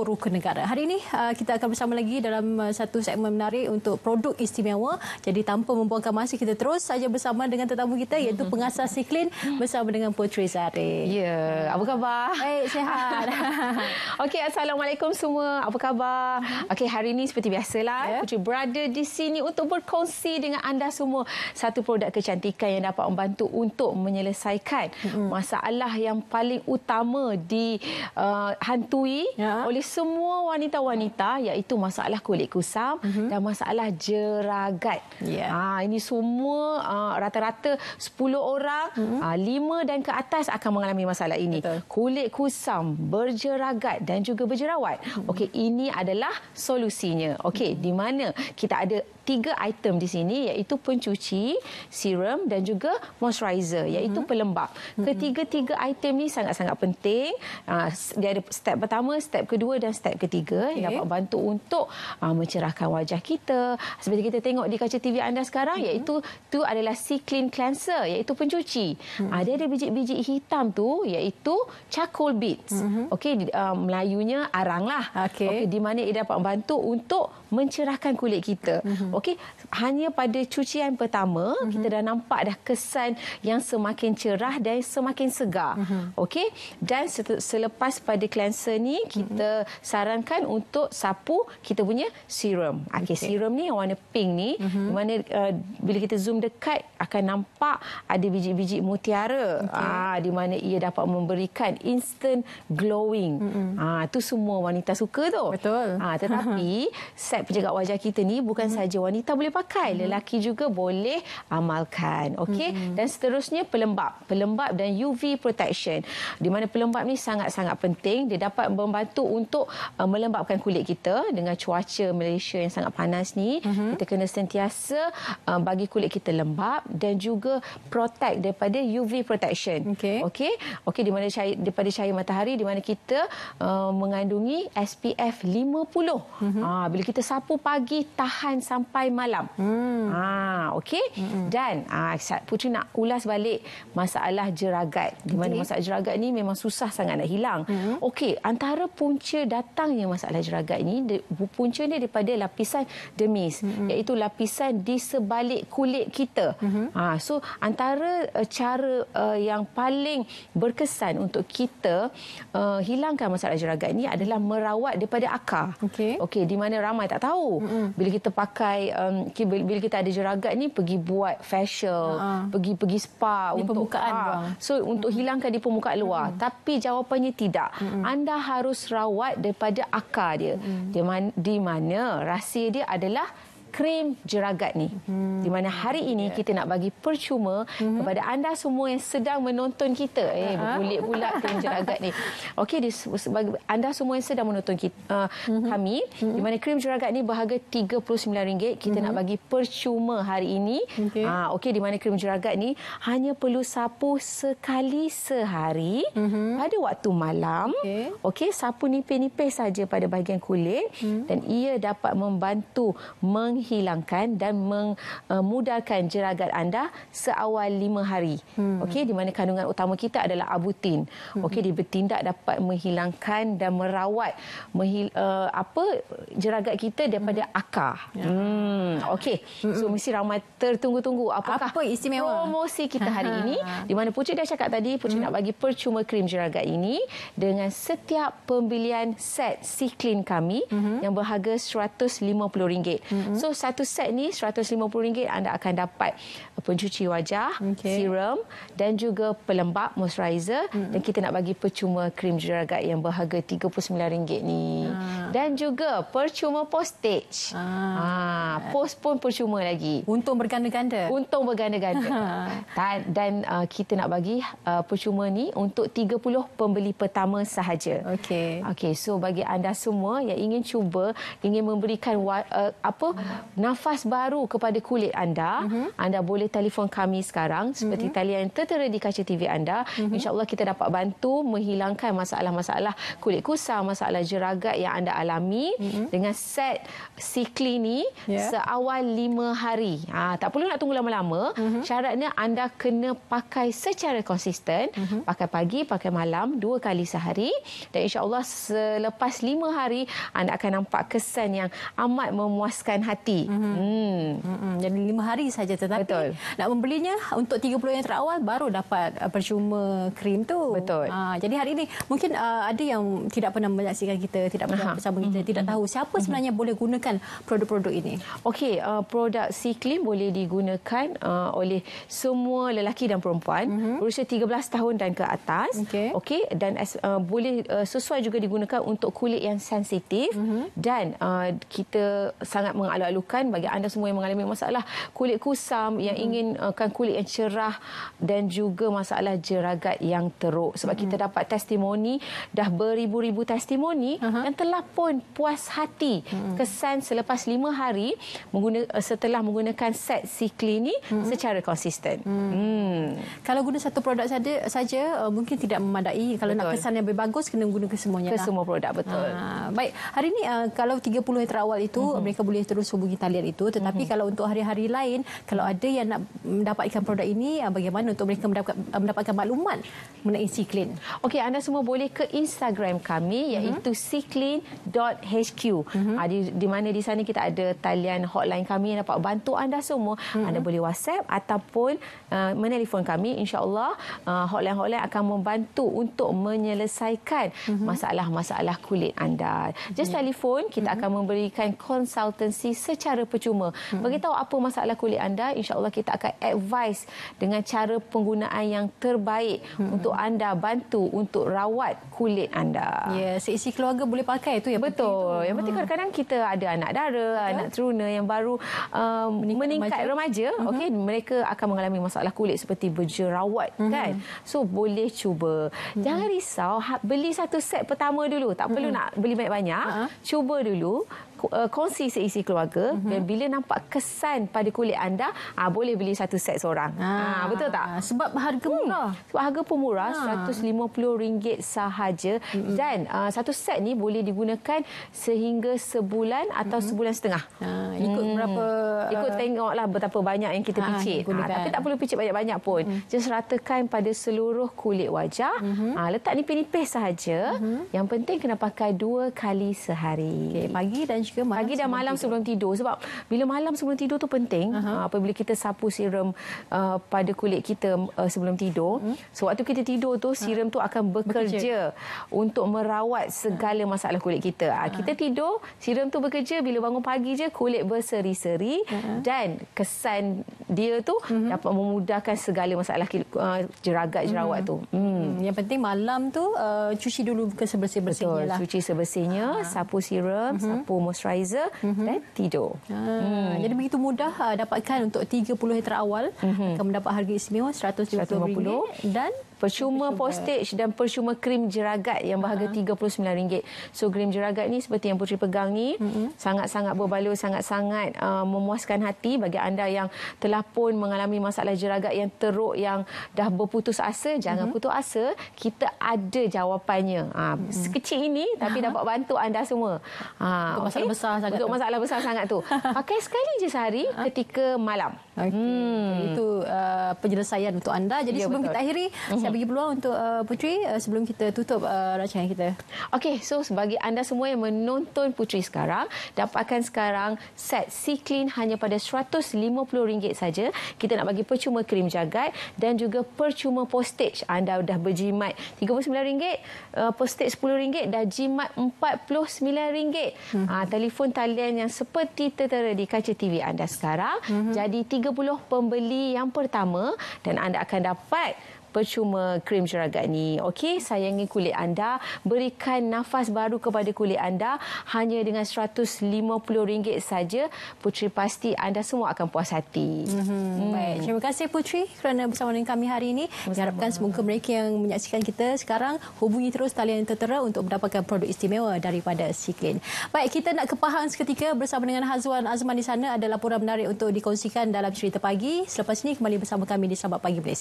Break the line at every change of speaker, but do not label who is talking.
Ruku Negara. Hari ini uh, kita akan bersama lagi dalam uh, satu segmen menarik untuk produk istimewa. Jadi tanpa membuangkan masa kita terus saja bersama dengan tetamu kita iaitu mm-hmm. pengasas Siklin mm-hmm. bersama dengan Putri Zari. Ya, apa khabar? Baik, sihat. Okey,
assalamualaikum semua. Apa khabar? Mm-hmm. Okey, hari ini seperti biasalah ya. Putri berada di sini untuk berkongsi dengan anda semua satu produk kecantikan yang dapat membantu untuk menyelesaikan masalah yang paling utama di uh, hantui ya. oleh semua wanita-wanita iaitu masalah kulit kusam mm-hmm. dan masalah jeragat. Yeah. Ya. Ha ini semua uh, rata-rata 10 orang mm-hmm. uh, ah, 5 dan ke atas akan mengalami masalah ini. Betul. Kulit kusam, berjeragat dan juga berjerawat. Mm-hmm. Okey, ini adalah solusinya. Okey, mm-hmm. di mana kita ada tiga item di sini iaitu pencuci, serum dan juga moisturizer iaitu mm-hmm. pelembap. Mhm. Ketiga-tiga item ni sangat-sangat penting. Uh, dia ada step pertama, step kedua kedua dan step ketiga okay. yang dapat bantu untuk uh, mencerahkan wajah kita. Seperti kita tengok di kaca TV anda sekarang mm-hmm. iaitu tu adalah Sea Clean Cleanser iaitu pencuci. Mm-hmm. Ada ada biji-biji hitam tu iaitu charcoal beads. Mm-hmm. Okey uh, Melayunya arang lah. Okey okay, di mana ia dapat bantu untuk mencerahkan kulit kita. Mm-hmm. Okey hanya pada cucian pertama mm-hmm. kita dah nampak dah kesan yang semakin cerah dan semakin segar. Mm-hmm. Okey dan selepas pada cleanser ni kita sarankan untuk sapu kita punya serum. Okay, okay. serum ni yang warna pink ni, mm-hmm. mana uh, bila kita zoom dekat akan nampak ada biji-biji mutiara. Okay. Ah, di mana ia dapat memberikan instant glowing. Mm-hmm. Ah, tu semua wanita suka tu. Betul. Ah, tetapi set penjaga wajah kita ni bukan mm-hmm. saja wanita boleh pakai, lelaki juga boleh amalkan. okay Mm-hmm. Dan seterusnya pelembap, pelembap dan UV protection. Di mana pelembap ni sangat-sangat penting, dia dapat membantu untuk untuk uh, melembapkan kulit kita dengan cuaca Malaysia yang sangat panas ni uh-huh. kita kena sentiasa uh, bagi kulit kita lembap dan juga protect daripada UV protection okey okey okay. di mana cahaya daripada cahaya matahari di mana kita uh, mengandungi SPF 50 uh-huh. ha, mhm. ah, bila kita sapu pagi tahan sampai malam hmm. ha okey uh-huh. dan ha, putri nak ulas balik masalah jeragat di mana okay. masalah jeragat ni memang susah sangat nak hilang uh-huh. okey antara punca punca datangnya masalah jeragat ini punca daripada lapisan demis, mm-hmm. iaitu lapisan di sebalik kulit kita. Mm-hmm. Ha, so antara eh, cara uh, yang paling berkesan untuk kita uh, hilangkan masalah jeragat ini adalah merawat daripada akar. Okey. Okey di mana ramai tak tahu. Mm-hmm. Bila kita pakai um, bila kita ada jeragat ini pergi buat facial, uh-huh. pergi pergi spa di untuk permukaan. Ha. So untuk mm-hmm. hilangkan di permukaan luar. Mm-hmm. Tapi jawapannya tidak. Mm-hmm. Anda harus rawat kuat daripada akar dia. Hmm. Di, mana, di mana rahsia dia adalah krim jeragat ni. Hmm. Di mana hari ini yeah. kita nak bagi percuma hmm. kepada anda semua yang sedang menonton kita. Eh, berkulit pula krim jeragat ni. Okey, bagi anda semua yang sedang menonton kita, uh, hmm. kami. Hmm. Di mana krim jeragat ni berharga RM39. Kita hmm. nak bagi percuma hari ini. Okey, uh, ah, okay, di mana krim jeragat ni hanya perlu sapu sekali sehari hmm. pada waktu malam. Okey, okay, sapu nipis-nipis saja pada bahagian kulit. Hmm. Dan ia dapat membantu meng menghilangkan dan memudahkan jeragat anda seawal lima hari. Hmm. Okey, di mana kandungan utama kita adalah abutin. Hmm. Okey, dia bertindak dapat menghilangkan dan merawat uh, apa jeragat kita daripada hmm. akar. Ya. Hmm. Okey, hmm. so mesti ramai tertunggu-tunggu. Apakah apa istimewa? promosi kita hari ini? Di mana Puji dah cakap tadi, Puji hmm. nak bagi percuma krim jeragat ini dengan setiap pembelian set C-Clean kami hmm. yang berharga RM150. Hmm. So, Contoh satu set ni RM150 anda akan dapat uh, pencuci wajah, okay. serum dan juga pelembap moisturizer hmm. dan kita nak bagi percuma krim jeragat yang berharga RM39 ni. Ha. Dan juga percuma postage. Ha. ha, post pun percuma lagi. Untung berganda-ganda. Untung berganda-ganda. dan dan uh, kita nak bagi uh, percuma ni untuk 30 pembeli pertama sahaja. Okey. Okey, so bagi anda semua yang ingin cuba, ingin memberikan uh, apa hmm nafas baru kepada kulit anda, uh-huh. anda boleh telefon kami sekarang seperti uh-huh. talian yang tertera di kaca TV anda. Uh-huh. InsyaAllah kita dapat bantu menghilangkan masalah-masalah kulit kusam, masalah jeragat yang anda alami uh-huh. dengan set Sikli ni yeah. seawal lima hari. Ha, tak perlu nak tunggu lama-lama. Uh-huh. Syaratnya anda kena pakai secara konsisten. Uh-huh. Pakai pagi, pakai malam, dua kali sehari. Dan insyaAllah selepas lima hari, anda akan nampak kesan yang amat memuaskan hati pasti. Mm-hmm. Hmm. Hmm.
Jadi lima hari saja tetapi Betul. nak membelinya untuk 30 yang terawal baru dapat uh, percuma krim tu. Betul. Ha, jadi hari ini mungkin uh, ada yang tidak pernah menyaksikan kita, tidak pernah Aha. bersama kita, hmm. tidak tahu siapa hmm. sebenarnya boleh gunakan produk-produk ini. Okey, uh, produk
Siklim boleh digunakan uh, oleh semua lelaki dan perempuan hmm. berusia 13 tahun dan ke atas. Okey. Okay, dan uh, boleh uh, sesuai juga digunakan untuk kulit yang sensitif hmm. dan uh, kita sangat mengalu-alu memerlukan bagi anda semua yang mengalami masalah kulit kusam yang mm-hmm. inginkan eh, kulit yang cerah dan juga masalah jeragat yang teruk sebab mm-hmm. kita dapat testimoni dah beribu-ribu testimoni uh-huh. yang telah pun puas hati hmm kesan selepas lima hari mengguna, eh, setelah menggunakan
set sikli ini hmm secara konsisten mm. Mm. kalau guna satu produk saja saja eh, mungkin tidak memadai kalau betul. nak kesan yang lebih bagus kena guna kesemuanya ke semua lah. produk betul ha. baik hari ini kalau 30 yang terawal itu hmm mereka boleh terus hubungi mengunjungi talian itu tetapi mm -hmm. kalau untuk hari-hari lain kalau ada yang nak mendapatkan produk ini ah, bagaimana untuk mereka mendapat, ah, mendapatkan maklumat mengenai Siklin okey anda semua boleh ke Instagram kami mm-hmm. iaitu mm -hmm.
siklin.hq mm -hmm. di, di mana di sana kita ada talian hotline kami yang dapat bantu anda semua mm -hmm. anda boleh WhatsApp ataupun uh, ah, menelpon kami insyaallah uh, hotline hotline akan membantu untuk menyelesaikan mm-hmm. masalah-masalah mm -hmm. kulit anda just yeah. telefon kita mm -hmm. akan memberikan konsultansi secara secara percuma. Hmm. Beritahu apa masalah kulit anda, insyaAllah kita akan advise dengan cara penggunaan yang terbaik hmm. untuk anda bantu untuk rawat kulit anda. Ya, yeah, seisi keluarga boleh pakai itu yang Betul. penting. Betul. Yang penting hmm. kadang-kadang kita ada anak dara, Betul. anak teruna yang baru um, meningkat, meningkat remaja, remaja uh-huh. Hmm. okay, mereka akan mengalami masalah kulit seperti berjerawat uh-huh. kan. So, boleh cuba. Uh-huh. Jangan risau, ha, beli satu set pertama dulu. Tak perlu uh-huh. nak beli banyak-banyak. Uh-huh. Cuba dulu uh, kongsi seisi keluarga mm-hmm. dan bila nampak kesan pada kulit anda ha, boleh beli satu set seorang ha, betul tak sebab harga hmm. murah sebab harga pun murah RM150 ha. sahaja mm-hmm. dan uh, satu set ni boleh digunakan sehingga sebulan atau mm-hmm. sebulan setengah ha, ikut mm. berapa uh, ikut tengoklah betapa banyak yang kita picit ha, tapi tak perlu picit banyak-banyak pun mm. just ratakan pada seluruh kulit wajah mm-hmm. ha, letak nipis-nipis sahaja mm-hmm. yang penting kena pakai dua kali sehari okay, pagi dan jika malam pagi dan malam tidur. sebelum tidur sebab bila malam sebelum tidur tu penting uh-huh. apabila kita sapu serum uh, pada kulit kita uh, sebelum tidur hmm. sewaktu so, kita tidur tu serum uh-huh. tu akan bekerja, bekerja untuk merawat segala masalah kulit kita uh, uh kita tidur serum tu bekerja bila bangun pagi je kulit berseri-seri uh-huh. dan kesan dia tu mm-hmm. dapat memudahkan segala masalah uh, jeragat jerawat mm-hmm.
tu. Mm. Yang penting malam tu uh, cuci dulu ke sebersih-bersihnya lah. Cuci sebersihnya, ha. sapu serum, mm-hmm. sapu moisturizer mm-hmm. dan tidur. Ha. Mm. Jadi begitu mudah uh, dapatkan untuk 30 hari terawal mm-hmm. akan mendapat harga istimewa RM150 dan
Percuma, postage dan percuma krim jeragat yang berharga RM39. Ha. Uh-huh. So krim jeragat ni seperti yang Putri pegang ni uh-huh. sangat-sangat berbaloi, sangat-sangat uh, memuaskan hati bagi anda yang telah pun mengalami masalah jeragat yang teruk yang dah berputus asa, jangan uh-huh. putus asa. Kita ada jawapannya. Ha, uh-huh. sekecil ini tapi uh-huh. dapat bantu anda semua. Ha, untuk okay? masalah besar sangat. Untuk tu. masalah besar sangat tu. Pakai sekali je sehari uh-huh. ketika
malam. Okay. Hmm. Itu uh, penyelesaian untuk anda. Jadi ya, sebelum betul. kita akhiri, uh-huh. saya bagi peluang untuk uh, Putri uh, sebelum kita tutup uh, rancangan kita. Okey, so sebagai anda semua yang
menonton Putri sekarang, dapatkan sekarang set Sea Clean hanya pada RM150 saja. Kita nak bagi percuma krim jagat dan juga percuma postage. Anda dah berjimat RM39, uh, postage RM10 dah jimat RM49. Uh-huh. Uh, telefon talian yang seperti tertera di kaca TV anda sekarang. Uh-huh. Jadi 3 30 pembeli yang pertama dan anda akan dapat percuma krim jeragat ni. Okey, sayangi kulit anda, berikan nafas baru kepada kulit anda hanya dengan RM150 saja. Putri pasti anda semua akan puas hati.
Mm-hmm. Baik, terima kasih Putri kerana bersama dengan kami hari ini. Diharapkan semoga mereka yang menyaksikan kita sekarang hubungi terus talian yang tertera untuk mendapatkan produk istimewa daripada Siklin. Baik, kita nak ke Pahang seketika bersama dengan Hazwan Azman di sana ada laporan menarik untuk dikongsikan dalam cerita pagi. Selepas ini kembali bersama kami di Sabah Pagi Malaysia.